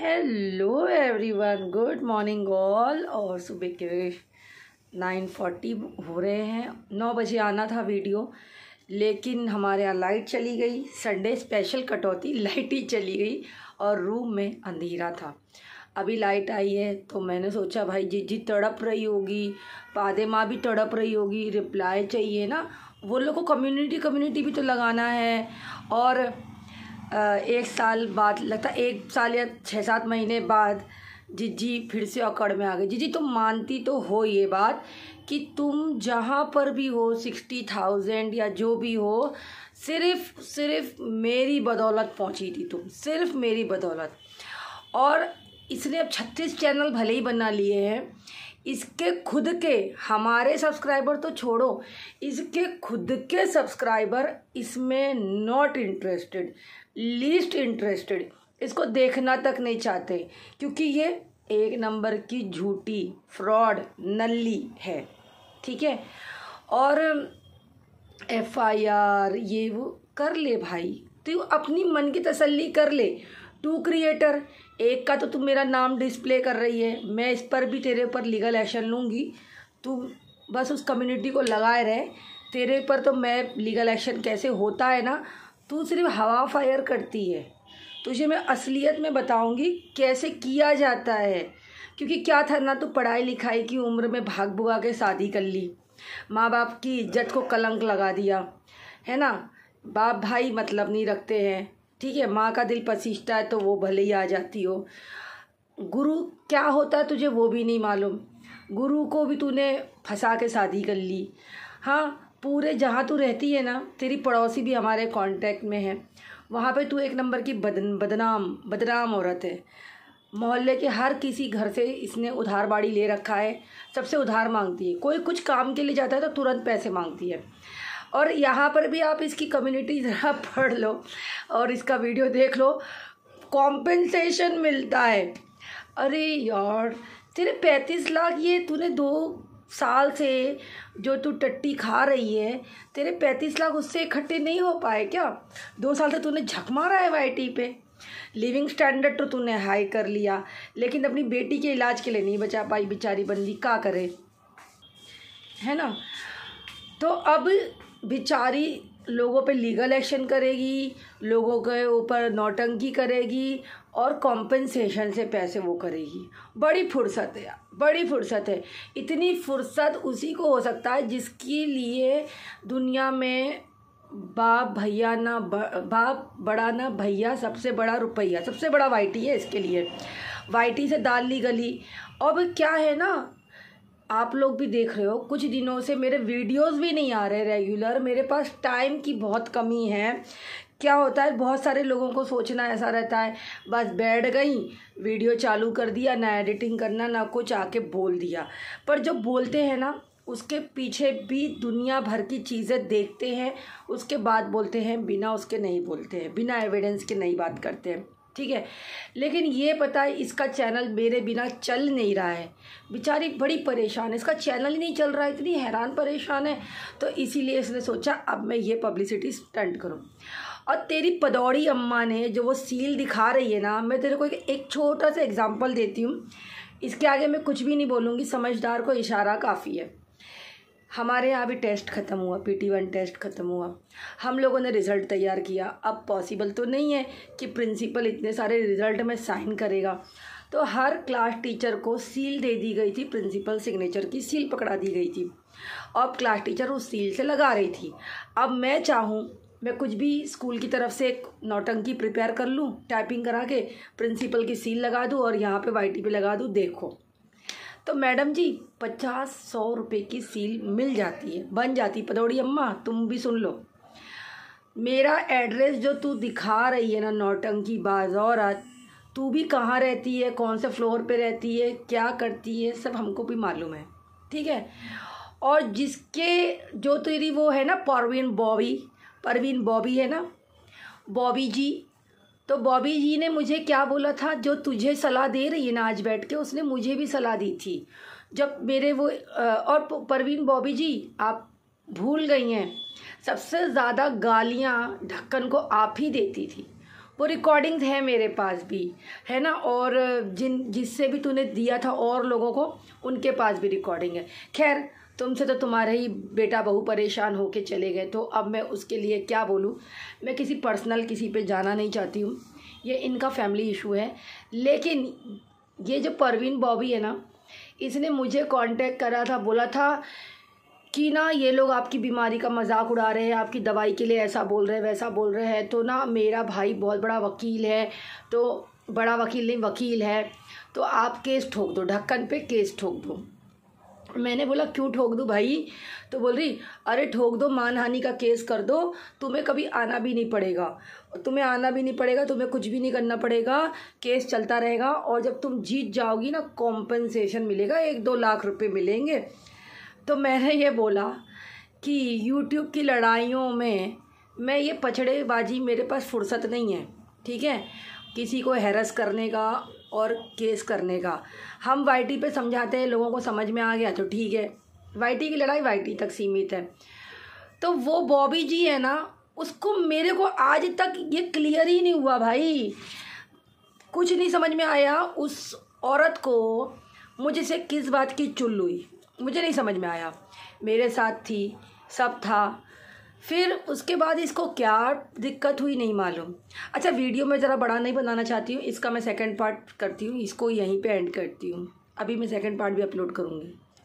hello everyone good morning all और सुबह के नाइन फोर्टी हो रहे हैं नौ बजे आना था वीडियो लेकिन हमारे यहाँ लाइट चली गई संडे स्पेशल कटौती लाइट ही चली गई और रूम में अंधेरा था अभी लाइट आई है तो मैंने सोचा भाई जी जी तड़प रही होगी पादे माँ भी तड़प रही होगी रिप्लाई चाहिए ना वो लोग को कम्युनिटी कम्युनिटी भी तो लगाना है और एक साल बाद लगता एक साल या छः सात महीने बाद जिजी फिर से अकड़ में आ गई जिजी तुम मानती तो हो ये बात कि तुम जहाँ पर भी हो सिक्सटी थाउजेंड या जो भी हो सिर्फ सिर्फ मेरी बदौलत पहुँची थी तुम सिर्फ मेरी बदौलत और इसने अब छत्तीस चैनल भले ही बना लिए हैं इसके खुद के हमारे सब्सक्राइबर तो छोड़ो इसके खुद के सब्सक्राइबर इसमें नॉट इंटरेस्टेड लीस्ट इंटरेस्टेड इसको देखना तक नहीं चाहते क्योंकि ये एक नंबर की झूठी फ्रॉड नली है ठीक है और एफ आई आर ये वो कर ले भाई तो अपनी मन की तसल्ली कर ले टू क्रिएटर एक का तो तुम मेरा नाम डिस्प्ले कर रही है मैं इस पर भी तेरे ऊपर लीगल एक्शन लूँगी तू बस उस कम्युनिटी को लगाए रहे तेरे पर तो मैं लीगल एक्शन कैसे होता है ना तू सिर्फ हवा फायर करती है तुझे मैं असलियत में बताऊंगी कैसे किया जाता है क्योंकि क्या था ना तू पढ़ाई लिखाई की उम्र में भाग भुगा के शादी कर ली माँ बाप की इज्जत को कलंक लगा दिया है ना बाप भाई मतलब नहीं रखते हैं ठीक है माँ का दिल पसीजता है तो वो भले ही आ जाती हो गुरु क्या होता है तुझे वो भी नहीं मालूम गुरु को भी तूने फंसा के शादी कर ली हाँ पूरे जहाँ तू रहती है ना तेरी पड़ोसी भी हमारे कांटेक्ट में है वहाँ पे तू एक नंबर की बदन बदनाम बदनाम औरत है मोहल्ले के हर किसी घर से इसने उधार बाड़ी ले रखा है सबसे उधार मांगती है कोई कुछ काम के लिए जाता है तो तुरंत पैसे मांगती है और यहाँ पर भी आप इसकी कम्युनिटी ज़रा पढ़ लो और इसका वीडियो देख लो कॉम्पेंसेशन मिलता है अरे यार तेरे पैंतीस लाख ये तूने दो साल से जो तू टट्टी खा रही है तेरे पैंतीस लाख उससे इकट्ठे नहीं हो पाए क्या दो साल से तूने झक मारा है वाई पे लिविंग स्टैंडर्ड तो तूने हाई कर लिया लेकिन अपनी बेटी के इलाज के लिए नहीं बचा पाई बेचारी बंदी का करे है ना तो अब बिचारी लोगों पे लीगल एक्शन करेगी लोगों के ऊपर नौटंकी करेगी और कॉम्पेंसेशन से पैसे वो करेगी बड़ी फुर्सत है बड़ी फुर्सत है इतनी फुर्सत उसी को हो सकता है जिसके लिए दुनिया में बाप भैया ना बाप बड़ा ना भैया सबसे बड़ा रुपया सबसे बड़ा वाइटी है इसके लिए वाइटी से दाल ली गली अब क्या है ना आप लोग भी देख रहे हो कुछ दिनों से मेरे वीडियोस भी नहीं आ रहे रेगुलर मेरे पास टाइम की बहुत कमी है क्या होता है बहुत सारे लोगों को सोचना ऐसा रहता है बस बैठ गई वीडियो चालू कर दिया ना एडिटिंग करना ना कुछ आके बोल दिया पर जो बोलते हैं ना उसके पीछे भी दुनिया भर की चीज़ें देखते हैं उसके बाद बोलते हैं बिना उसके नहीं बोलते हैं बिना एविडेंस के नहीं बात करते हैं ठीक है लेकिन ये पता है इसका चैनल मेरे बिना चल नहीं रहा है बेचारी बड़ी परेशान है इसका चैनल ही नहीं चल रहा है इतनी हैरान परेशान है तो इसीलिए इसने सोचा अब मैं ये पब्लिसिटी स्टंट करूँ और तेरी पदौड़ी अम्मा ने जो वो सील दिखा रही है ना मैं तेरे को एक छोटा सा एग्ज़ाम्पल देती हूँ इसके आगे मैं कुछ भी नहीं बोलूँगी समझदार को इशारा काफ़ी है हमारे यहाँ भी टेस्ट ख़त्म हुआ पी टी वन टेस्ट ख़त्म हुआ हम लोगों ने रिज़ल्ट तैयार किया अब पॉसिबल तो नहीं है कि प्रिंसिपल इतने सारे रिज़ल्ट में साइन करेगा तो हर क्लास टीचर को सील दे दी गई थी प्रिंसिपल सिग्नेचर की सील पकड़ा दी गई थी अब क्लास टीचर उस सील से लगा रही थी अब मैं चाहूँ मैं कुछ भी स्कूल की तरफ से एक नौटंकी प्रिपेयर कर लूँ टाइपिंग करा के प्रिंसिपल की सील लगा दूँ और यहाँ पे टी पे लगा दूँ देखो तो मैडम जी पचास सौ रुपये की सील मिल जाती है बन जाती पदौड़ी अम्मा तुम भी सुन लो मेरा एड्रेस जो तू दिखा रही है ना नौटंकी बाजार आज तू भी कहाँ रहती है कौन से फ्लोर पे रहती है क्या करती है सब हमको भी मालूम है ठीक है और जिसके जो तेरी वो है ना परवीन बॉबी परवीन बॉबी है ना बॉबी जी तो बॉबी जी ने मुझे क्या बोला था जो तुझे सलाह दे रही है ना आज बैठ के उसने मुझे भी सलाह दी थी जब मेरे वो और परवीन बॉबी जी आप भूल गई हैं सबसे ज़्यादा गालियाँ ढक्कन को आप ही देती थी वो रिकॉर्डिंग्स है मेरे पास भी है ना और जिन जिससे भी तूने दिया था और लोगों को उनके पास भी रिकॉर्डिंग है खैर तुमसे तो तुम्हारा ही बेटा बहू परेशान होके चले गए तो अब मैं उसके लिए क्या बोलूँ मैं किसी पर्सनल किसी पे जाना नहीं चाहती हूँ ये इनका फैमिली इशू है लेकिन ये जो परवीन बॉबी है ना इसने मुझे कांटेक्ट करा था बोला था कि ना ये लोग आपकी बीमारी का मजाक उड़ा रहे हैं आपकी दवाई के लिए ऐसा बोल रहे हैं वैसा बोल रहे हैं तो ना मेरा भाई बहुत बड़ा वकील है तो बड़ा वकील नहीं वकील है तो आप केस ठोक दो ढक्कन पे केस ठोक दो मैंने बोला क्यों ठोक दूँ भाई तो बोल रही अरे ठोक दो मानहानि का केस कर दो तुम्हें कभी आना भी नहीं पड़ेगा तुम्हें आना भी नहीं पड़ेगा तुम्हें कुछ भी नहीं करना पड़ेगा केस चलता रहेगा और जब तुम जीत जाओगी ना कॉम्पनसेशन मिलेगा एक दो लाख रुपए मिलेंगे तो मैंने ये बोला कि यूट्यूब की लड़ाइयों में मैं ये पछड़ेबाजी मेरे पास फुर्सत नहीं है ठीक है किसी को हैरस करने का और केस करने का हम वाईटी पे समझाते हैं लोगों को समझ में आ गया तो ठीक है वाईटी की लड़ाई वाईटी तक सीमित है तो वो बॉबी जी है ना उसको मेरे को आज तक ये क्लियर ही नहीं हुआ भाई कुछ नहीं समझ में आया उस औरत को मुझसे किस बात की चुल हुई मुझे नहीं समझ में आया मेरे साथ थी सब था फिर उसके बाद इसको क्या दिक्कत हुई नहीं मालूम अच्छा वीडियो में ज़रा बड़ा नहीं बनाना चाहती हूँ इसका मैं सेकंड पार्ट करती हूँ इसको यहीं पे एंड करती हूँ अभी मैं सेकंड पार्ट भी अपलोड करूँगी